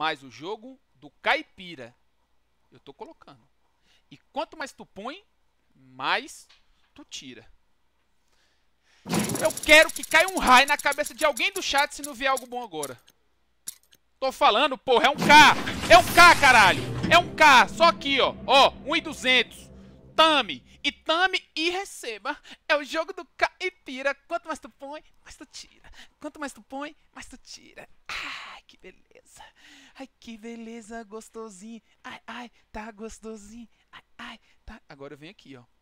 mas o jogo do caipira eu tô colocando. E quanto mais tu põe, mais tu tira. Eu quero que caia um raio na cabeça de alguém do chat se não vier algo bom agora. Tô falando, porra, é um K. É um K, caralho. É um K, só aqui, ó. Ó, 1 e 200. Tame. E tame e receba. É o jogo do K e pira Quanto mais tu põe, mais tu tira. Quanto mais tu põe, mais tu tira. Ai, que beleza. Ai, que beleza, gostosinho. Ai, ai, tá gostosinho. Ai, ai, tá. Agora eu venho aqui, ó.